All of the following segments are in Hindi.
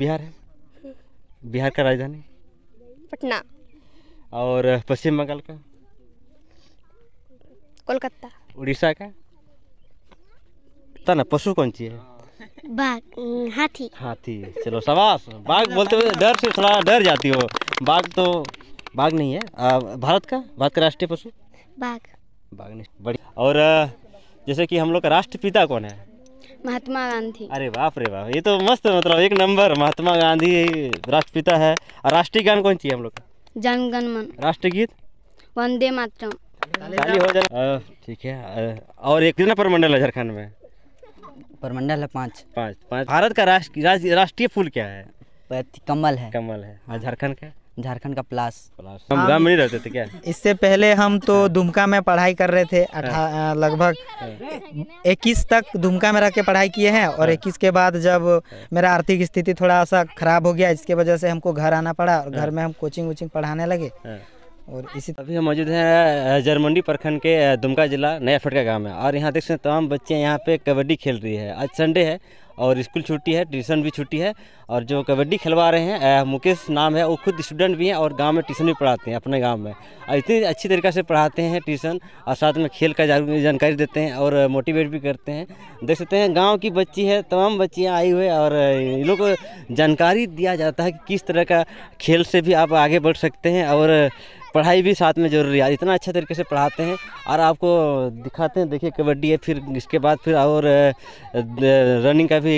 बिहार है बिहार का राजधानी पटना और पश्चिम बंगाल का कोलकाता उड़ीसा का ना पशु कौन सी है बाघ हाथी हाथी चलो शाबाश बाघ बोलते हुए डर से थोड़ा डर जाती हो बाघ तो बाघ नहीं है आ, भारत का भारत का राष्ट्रीय पशु बाघ बाघ नहीं बढ़िया और जैसे कि हम लोग का राष्ट्रपिता कौन है महात्मा गांधी अरे बाप रे बाप ये तो मस्त है मतलब एक नंबर महात्मा गांधी राष्ट्रपिता है और राष्ट्रीय गान कौन चाहिए हम लोग का जनगण मन राष्ट्रीय गीत वंदे मातरम हो ठीक है और एक कितना परमंडल है झारखंड में परमंडल है पाँच पाँच पाँच भारत का राष्ट्रीय राष्ट्रीय फूल क्या है कमल है कमल है झारखंड का झारखंड का प्लास गाँव में रहते थे क्या इससे पहले हम तो हाँ। दुमका में पढ़ाई कर रहे थे हाँ। लगभग इक्कीस तक दुमका में रह के पढ़ाई किए हैं और हाँ। इक्कीस के बाद जब मेरा आर्थिक स्थिति थोड़ा सा खराब हो गया इसके वजह से हमको घर आना पड़ा और घर में हम कोचिंग वोचिंग पढ़ाने लगे और इसी अभी हम मौजूद हैं जरमंडी प्रखंड के दुमका जिला नया फटका गाँव में और यहाँ देख सकते तमाम बच्चे यहाँ पे कबड्डी खेल रही है आज संडे है और स्कूल छुट्टी है ट्यूशन भी छुट्टी है और जो कबड्डी खिलवा रहे हैं मुकेश नाम है वो खुद स्टूडेंट भी हैं और गांव में ट्यूशन भी पढ़ाते हैं अपने गांव में और इतनी अच्छी तरीके से पढ़ाते हैं ट्यूशन और साथ में खेल का जानकारी देते हैं और मोटिवेट भी करते हैं देख सकते हैं गाँव की बच्ची है तमाम बच्चियाँ आई हुई और इन लोग को जानकारी दिया जाता है कि किस तरह का खेल से भी आप आगे बढ़ सकते हैं और पढ़ाई भी साथ में ज़रूरी है इतना अच्छा तरीके से पढ़ाते हैं और आपको दिखाते हैं देखिए कबड्डी है फिर इसके बाद फिर और रनिंग का भी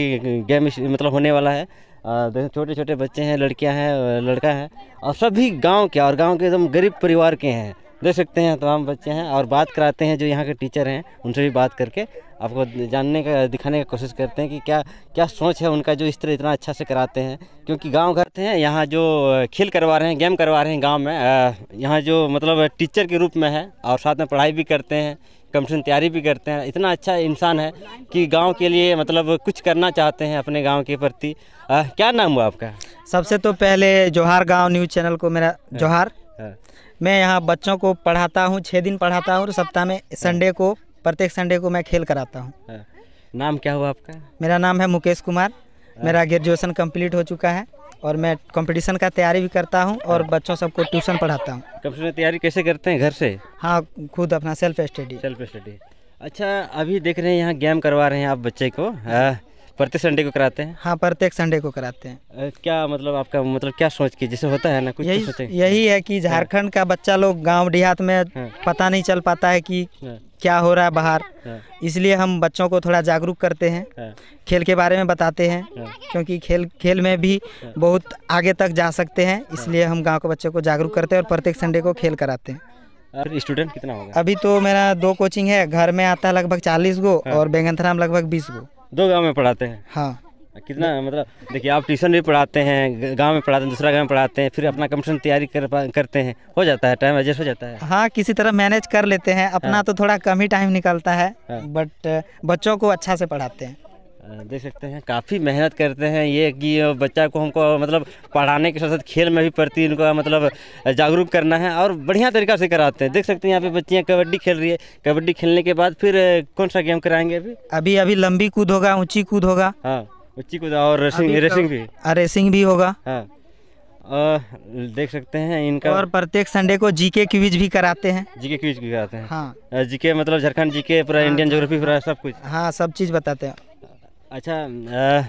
गेम मतलब होने वाला है देखो छोटे छोटे बच्चे हैं लड़कियां हैं लड़का है और सभी गांव के और गांव के एकदम गरीब परिवार के हैं देख सकते हैं तमाम बच्चे हैं और बात कराते हैं जो यहाँ के टीचर हैं उनसे भी बात करके आपको जानने का दिखाने का कोशिश करते हैं कि क्या क्या सोच है उनका जो इस तरह इतना अच्छा से कराते हैं क्योंकि गांव घर हैं यहाँ जो खेल करवा रहे हैं गेम करवा रहे हैं गांव में यहाँ जो मतलब टीचर के रूप में है और साथ में पढ़ाई भी करते हैं कमीशन तैयारी भी करते हैं इतना अच्छा इंसान है कि गाँव के लिए मतलब कुछ करना चाहते हैं अपने गाँव के प्रति क्या नाम हुआ आपका सबसे तो पहले जोहार गाँव न्यूज़ चैनल को मेरा हाँ। जोहार हाँ। मैं यहाँ बच्चों को पढ़ाता हूँ छः दिन पढ़ाता हूँ सप्ताह में हाँ। संडे को प्रत्येक संडे को मैं खेल कराता हूँ हाँ। नाम क्या हुआ आपका मेरा नाम है मुकेश कुमार हाँ। मेरा ग्रेजुएसन कंप्लीट हो चुका है और मैं कंपटीशन का तैयारी भी करता हूँ और बच्चों सबको ट्यूशन पढ़ाता हूँ कंपटीशन तैयारी कैसे करते हैं घर से हाँ खुद अपना सेल्फ स्टडी सेल्फ स्टडी अच्छा अभी देख रहे हैं यहाँ गेम करवा रहे हैं आप बच्चे को प्रत्येक संडे को कराते हैं हाँ प्रत्येक संडे को कराते हैं क्या मतलब आपका मतलब क्या सोच के जैसे होता है ना कुछ तो यही सोचे यही है कि हाँ। झारखंड का बच्चा लोग गांव देहात में हाँ। पता नहीं चल पाता है कि हाँ। क्या हो रहा है बाहर इसलिए हम बच्चों को थोड़ा जागरूक करते हैं खेल के बारे में बताते हैं क्योंकि खेल खेल में भी बहुत आगे तक जा सकते हैं इसलिए हम गाँव के बच्चों को जागरूक करते हैं और प्रत्येक संडे को खेल कराते हैं स्टूडेंट कितना होगा अभी तो मेरा दो कोचिंग है घर में आता है लगभग चालीस गो और बेगनथरा में लगभग बीस गो दो गाँव में पढ़ाते हैं हाँ कितना मतलब देखिए आप ट्यूशन भी पढ़ाते हैं गांव में पढ़ाते हैं दूसरा गांव में पढ़ाते हैं फिर अपना कमीशन तैयारी कर करते हैं हो जाता है टाइम एडजस्ट हो जाता है हाँ किसी तरह मैनेज कर लेते हैं अपना हाँ। तो थोड़ा कम ही टाइम निकलता है हाँ। बट बच्चों को अच्छा से पढ़ाते हैं देख सकते हैं काफ़ी मेहनत करते हैं ये कि बच्चा को हमको मतलब पढ़ाने के साथ साथ खेल में भी प्रति उनका मतलब जागरूक करना है और बढ़िया तरीका से कराते हैं देख सकते हैं यहाँ पे बच्चियाँ कबड्डी खेल रही है कबड्डी खेलने के बाद फिर कौन सा गेम कराएंगे अभी अभी अभी लंबी कूद होगा ऊंची कूद होगा हाँ ऊँची कूद और रेसिंग रेसिंग तो भी रेसिंग भी होगा हाँ देख सकते हैं इनका और प्रत्येक संडे को जीके क्विज भी कराते हैं जीके क्विज भी कराते हैं हाँ जीके मतलब झारखंड जीके पूरा इंडियन हाँ, ज्योग्राफी हाँ। पूरा सब कुछ हाँ सब चीज़ बताते हैं अच्छा आ,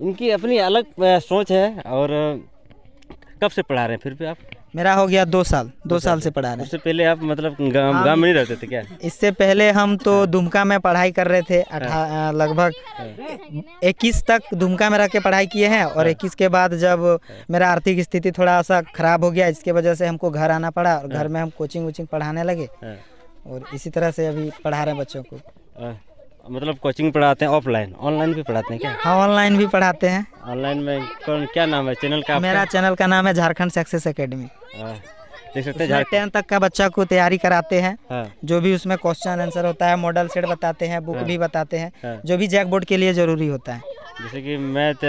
इनकी अपनी अलग सोच है और कब से पढ़ा रहे हैं फिर भी आप मेरा हो गया दो साल दो साल से पढ़ा रहे उससे पहले आप मतलब गांव में नहीं रहते थे क्या इससे पहले हम तो हाँ। दुमका में पढ़ाई कर रहे थे हाँ। लगभग इक्कीस तक दुमका में रह के पढ़ाई किए हैं और हाँ। इक्कीस के बाद जब मेरा आर्थिक स्थिति थोड़ा सा खराब हो गया इसके वजह से हमको घर आना पड़ा और घर में हम कोचिंग वोचिंग पढ़ाने लगे और इसी तरह से अभी पढ़ा रहे हैं बच्चों को मतलब कोचिंग पढ़ाते हैं ऑफलाइन ऑनलाइन भी पढ़ाते हैं क्या हाँ ऑनलाइन भी पढ़ाते हैं ऑनलाइन में कौन क्या नाम है चैनल का मेरा चैनल का नाम है झारखंड सक्सेस अकेडमी हाँ, देख तक का बच्चा को तैयारी कराते हैं हाँ। जो भी उसमें क्वेश्चन आंसर होता है मॉडल सेट बताते हैं बुक हाँ। भी बताते हैं हाँ। जो भी जैक बोर्ड के लिए जरूरी होता है जैसे कि मैथ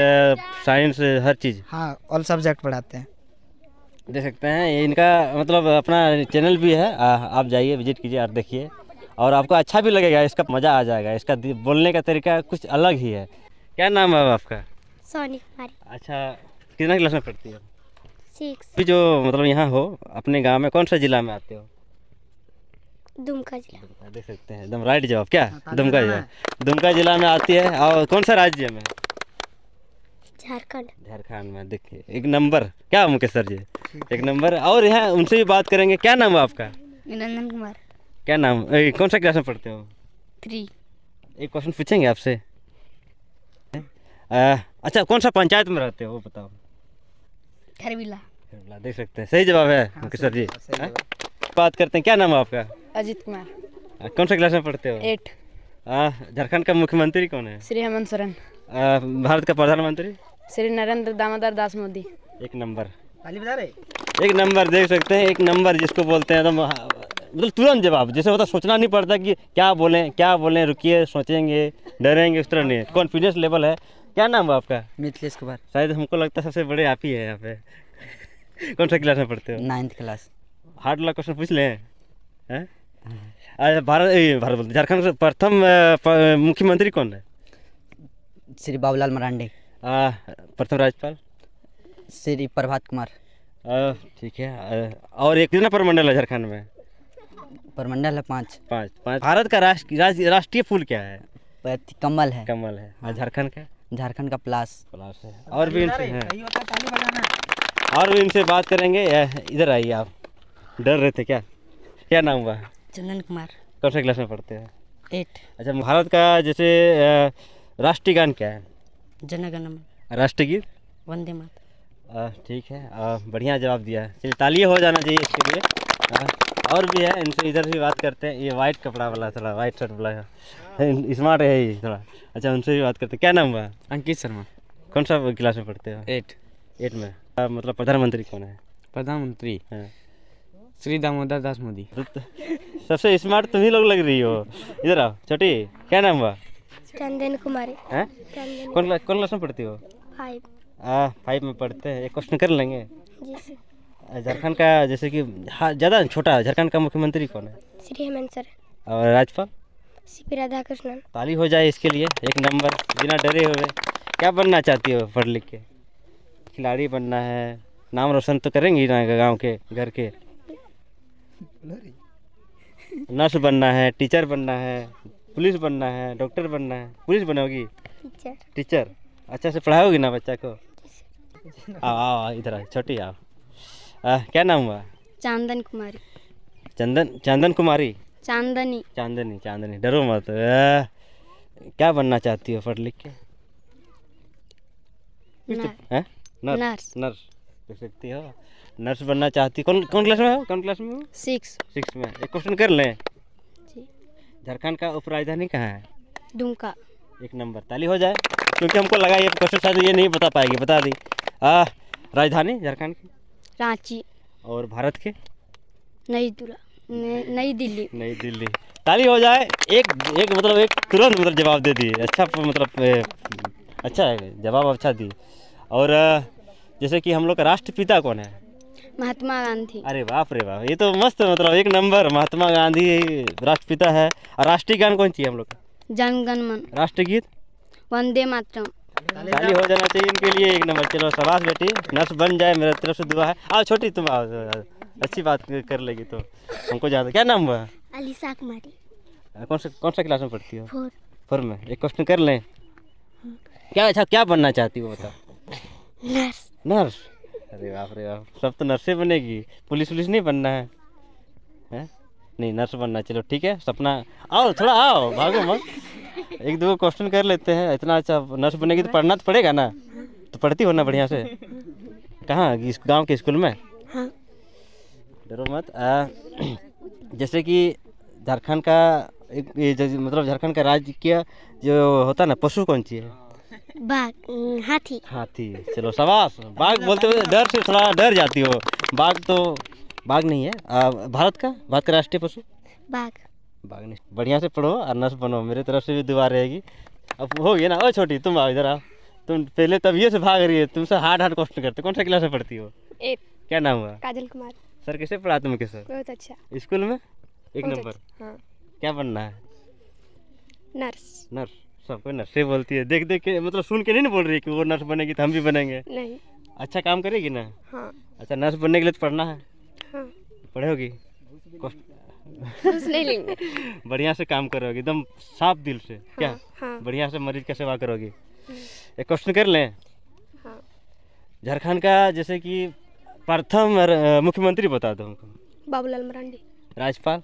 साइंस हर चीज़ हाँ ऑल सब्जेक्ट पढ़ाते हैं देख सकते हैं इनका मतलब अपना चैनल भी है आ, आप जाइए विजिट कीजिए और देखिए और आपको अच्छा भी लगेगा इसका मज़ा आ जाएगा इसका बोलने का तरीका कुछ अलग ही है क्या नाम है आपका सोनी कुमारी अच्छा कितना क्लास में पढ़ती हो सिक्स जो मतलब यहाँ हो अपने गाँव में कौन सा ज़िला में आते हो दुमका जिला देख सकते हैं एकदम राइट जवाब क्या दुमका जिला दुमका जिला में आती है और कौन सा राज्य में झारखंड झारखंड में देखिए एक नंबर क्या मुकेश सर जी एक नंबर और यहाँ उनसे भी बात करेंगे क्या नाम है आपका निरंजन कुमार क्या नाम ए, कौन सा क्लास में पढ़ते हो थ्री एक क्वेश्चन पूछेंगे आपसे अच्छा कौन सा पंचायत में रहते हो वो बताओ खरबिला देख सकते हैं सही जवाब है हाँ, सर जी हाँ, हाँ? बात करते हैं क्या नाम है आपका अजित कुमार कौन सा क्लास में पढ़ते हो एट झारखंड का मुख्यमंत्री कौन है श्री हेमंत सोरेन भारत का प्रधानमंत्री श्री नरेंद्र दामोदर दास मोदी एक नंबर एक नंबर देख सकते हैं एक नंबर जिसको बोलते हैं तो मतलब तुरंत जवाब जैसे होता सोचना नहीं पड़ता कि क्या बोलें क्या बोलें रुकिए सोचेंगे डरेंगे उस तरह नहीं कॉन्फिडेंस लेवल है क्या नाम है आपका मिथिलेश कुमार शायद हमको लगता है सबसे बड़े आप ही है यहाँ पे कौन सा क्लास में पढ़ते हो नाइन्थ क्लास हार्ड वाला क्वेश्चन पूछ लें हाँ। भारत भारत बोलते झारखंड प्रथम मुख्यमंत्री कौन है श्री बाबूलाल मरांडी प्रथम राज्यपाल श्री प्रभात कुमार ठीक है और एक कितना परमंडल है झारखंड में परमंडल है पाँच पाँच पाँच भारत का राष्ट्रीय राष्ट्रीय फूल क्या है कमल है कमल है हाँ। झारखंड का झारखंड का प्लास प्लास है और भी इनसे और भी इनसे बात करेंगे इधर आइए आप डर रहे थे क्या क्या नाम हुआ चंदन कुमार कब से क्लास में पढ़ते हैं एट अच्छा भारत का जैसे राष्ट्रीय गान क्या है जनगण राष्ट्रीय गीत वंदे मात ठीक है बढ़िया जवाब दिया चलिए तालियां हो जाना चाहिए इसके लिए है हाँ, और भी है इनसे इधर भी बात करते हैं ये वाइट कपड़ा वाला थोड़ा वाइट शर्ट वाला स्मार्ट हाँ। है ये थोड़ा अच्छा उनसे भी बात करते हैं क्या नाम हुआ अंकित शर्मा कौन सा क्लास में पढ़ते हो एट एट में आ, मतलब प्रधानमंत्री कौन है प्रधानमंत्री हाँ। श्री दामोदर दास मोदी तो तो सबसे स्मार्ट तुम ही लोग लग रही हो इधर आओ छोटी क्या नाम हुआ चंदन कुमारी हाँ? कौन कौन क्लास में पढ़ती हो फाइव हाँ फाइव में पढ़ते हैं एक क्वेश्चन कर लेंगे जी झारखंड का जैसे कि हाँ ज़्यादा छोटा झारखंड का मुख्यमंत्री कौन है श्री हेमंत सर और राज्यपाल सी पी राधा कृष्णन ताली हो जाए इसके लिए एक नंबर बिना डरे हुए क्या बनना चाहती हो पढ़ लिख के खिलाड़ी बनना है नाम रोशन तो करेंगी ना गांव के घर के नर्स बनना है टीचर बनना है पुलिस बनना है डॉक्टर बनना है पुलिस बनोगी टीचर टीचर अच्छा से पढ़ाओगी ना बच्चा को आओ आओ इधर आओ छोटी आओ आ, क्या नाम हुआ चांदन कुमारी चंदन चांदन कुमारी चांदनी चांदनी चांदनी डरो मत आ, क्या बनना चाहती हो पढ़ लिख के नर्स नर्स नर्स देख सकती हो नर्स बनना चाहती कौन कौन क्लास में हो कौन क्लास में हो सिक्स सिक्स में एक क्वेश्चन कर लें झारखंड का उपराजधानी कहाँ है दुमका एक नंबर ताली हो जाए क्योंकि हमको लगा ये क्वेश्चन शायद ये नहीं बता पाएगी बता दी राजधानी झारखंड की रांची और भारत के नई नई दिल्ली नई दिल्ली ताली हो जाए एक एक मतलब एक तुरंत मतलब जवाब दे दिए अच्छा मतलब अच्छा है जवाब अच्छा दिए और जैसे कि हम लोग का राष्ट्रपिता कौन है महात्मा गांधी अरे बाप रे बाप ये तो मस्त मतलब एक नंबर महात्मा गांधी राष्ट्रपिता है और राष्ट्रीय गान कौन चाहिए हम लोग का जनगण मन राष्ट्रगीत वंदे मातरम ताली हो जाना चाहिए इनके लिए एक नंबर चलो शबाश बेटी नर्स बन जाए मेरे तरफ से दुआ है आओ छोटी तुम आओ अच्छी बात कर लेगी तो हमको ज्यादा क्या नाम हुआ अलीसा कुमारी कौन सा कौन सा क्लास में पढ़ती हो फोर में एक क्वेश्चन कर लें क्या अच्छा क्या बनना चाहती हो बता नर्स नर्स अरे बाप रे बाप सब तो नर्सें बनेगी पुलिस उलिस नहीं बनना है नहीं नर्स बनना चलो ठीक है सपना आओ थोड़ा आओ भागो मत एक दो क्वेश्चन कर लेते हैं इतना अच्छा नर्स बनेगी तो पढ़ना तो पड़ेगा ना तो पढ़ती हो ना बढ़िया से कहाँ गांव के स्कूल में हाँ। डरो मत आ, जैसे कि झारखंड का एक मतलब झारखंड का राज्य क्या जो होता ना पशु कौन सी है बाघ हाथी हाथी चलो सवास बाघ बोलते हुए डर से थोड़ा डर जाती हो बाघ तो बाघ नहीं है आ, भारत का भारत का राष्ट्रीय पशु बाघ भागने बढ़िया से पढ़ो और नर्स बनो मेरे तरफ से भी दुआ रहेगी अब हो गया ना ओ छोटी तुम आओ इधर आओ तुम पहले तभी से भाग रही है तुमसे हार्ड हार्ड क्वेश्चन करते कौन सा क्लास में पढ़ती हो एक क्या नाम हुआ काजल कुमार सर कैसे पढ़ा तुम कैसे बहुत अच्छा स्कूल में एक नंबर अच्छा, हाँ। क्या बनना है नर्स नर्स सबको ही बोलती है देख देख के मतलब सुन के नहीं ना बोल रही कि वो नर्स बनेगी तो हम भी बनेंगे नहीं अच्छा काम करेगी ना हाँ अच्छा नर्स बनने के लिए तो पढ़ना है हाँ होगी घूस नहीं लेंगे बढ़िया से काम करोगे एकदम साफ दिल से हाँ, क्या हाँ। बढ़िया से मरीज का सेवा करोगे हम्म। एक क्वेश्चन कर लें हाँ। झारखंड का जैसे कि प्रथम मुख्यमंत्री बता दो हमको बाबूलाल मरांडी राजपाल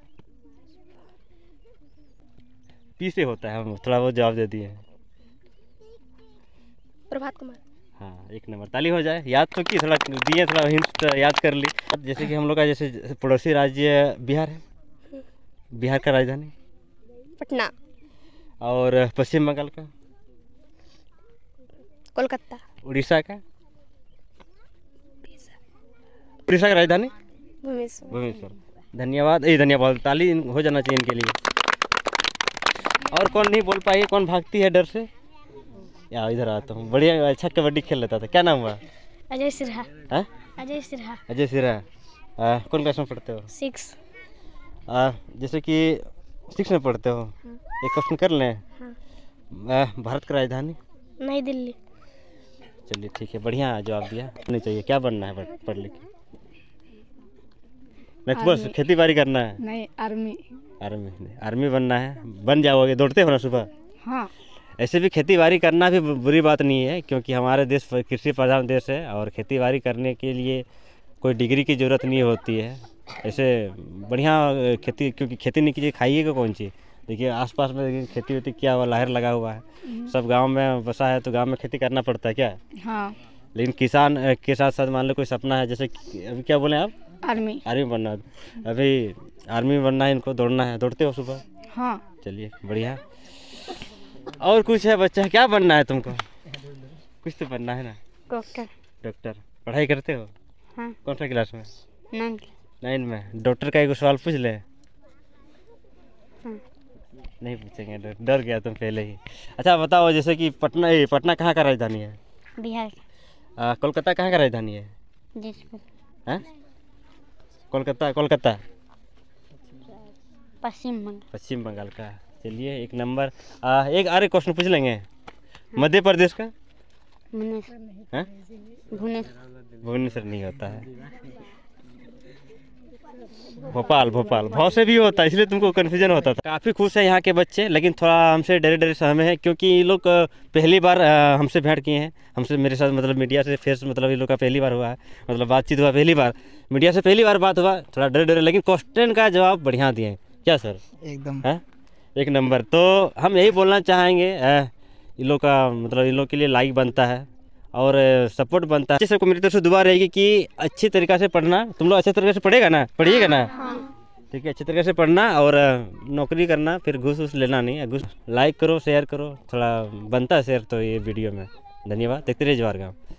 पी से होता है हम थोड़ा बहुत जवाब दे दिए प्रभात कुमार हाँ एक नंबर ताली हो जाए याद तो की थोड़ा दिए थोड़ा हिंट तो याद कर ली जैसे कि हम लोग का जैसे पड़ोसी राज्य बिहार है बिहार का राजधानी पटना और पश्चिम बंगाल का कोलकाता उड़ीसा का उड़ीसा का राजधानी भुवनेश्वर धन्यवाद ये धन्यवाद ताली हो जाना चाहिए इनके लिए और कौन नहीं बोल पाई कौन भागती है डर से या इधर आता तो। हूँ बढ़िया अच्छा कबड्डी खेल लेता था क्या नाम हुआ अजय सिरहा हाँ? अजय सिरहा अजय सिरहा कौन क्लास में पढ़ते हो सिक्स आ, जैसे कि सिक्स में पढ़ते हो हाँ। एक क्वेश्चन कर लें हाँ। भारत की राजधानी नई दिल्ली चलिए ठीक है बढ़िया जवाब दिया नहीं चाहिए क्या बनना है पढ़, पढ़ लिख नेक्स्ट तो बस खेती बाड़ी करना है नहीं आर्मी आर्मी नहीं आर्मी बनना है बन जाओगे दौड़ते हो ना सुबह हाँ ऐसे भी खेती बाड़ी करना भी बुरी बात नहीं है क्योंकि हमारे देश कृषि प्रधान देश है और खेती बाड़ी करने के लिए कोई डिग्री की ज़रूरत नहीं होती है ऐसे बढ़िया खेती क्योंकि खेती नहीं कीजिए खाइएगा कौन चीज़ देखिए आसपास में देखिए खेती वेती किया हुआ लहर लगा हुआ है हम्म। सब गांव में बसा है तो गांव में खेती करना पड़ता है क्या हाँ लेकिन किसान के साथ साथ मान लो कोई सपना है जैसे अभी क्या बोले आप आर्मी आर्मी बनना अभी आर्मी में बनना है इनको दौड़ना है दौड़ते हो सुबह हाँ चलिए बढ़िया और कुछ है बच्चा क्या बनना है तुमको कुछ तो बनना है ना डॉक्टर डॉक्टर पढ़ाई करते हो हाँ कौन सा क्लास में नाइन्थ नाइन में डॉक्टर का एक सवाल पूछ ले हाँ। नहीं पूछेंगे डर गया तुम पहले ही अच्छा बताओ जैसे कि पटना पटना कहाँ का राजधानी है बिहार कोलकाता कहाँ का राजधानी है हाँ? कोलकाता कोलकाता पश्चिम बंगाल पश्चिम बंगाल का चलिए एक नंबर आर एक अरे क्वेश्चन पूछ लेंगे हाँ। मध्य प्रदेश का भुवनेश्वर नहीं होता है भोपाल भोपाल भाव से भी होता है इसलिए तुमको कन्फ्यूजन होता था काफ़ी खुश है यहाँ के बच्चे लेकिन थोड़ा हमसे डरे डरे सहमे हैं क्योंकि ये लोग पहली बार हमसे भेंट किए हैं हमसे मेरे साथ मतलब मीडिया से फेस मतलब ये लोग का पहली बार हुआ है मतलब बातचीत हुआ पहली बार मीडिया से पहली बार बात हुआ थोड़ा डरे डरे लेकिन क्वेश्चन का जवाब बढ़िया दिए क्या सर एकदम है एक नंबर तो हम यही बोलना चाहेंगे इन लोग का मतलब इन लोग के लिए लाइक बनता है और सपोर्ट बनता है सबको मेरी तरफ से दुआ रहेगी कि अच्छी तरीके से पढ़ना तुम लोग अच्छे तरीके से पढ़ेगा ना पढ़िएगा ना हाँ। ठीक है अच्छे तरीके से पढ़ना और नौकरी करना फिर घुस उस लेना नहीं है घुस लाइक करो शेयर करो थोड़ा बनता है शेयर तो ये वीडियो में धन्यवाद देखते रहिए जवाहर गाँव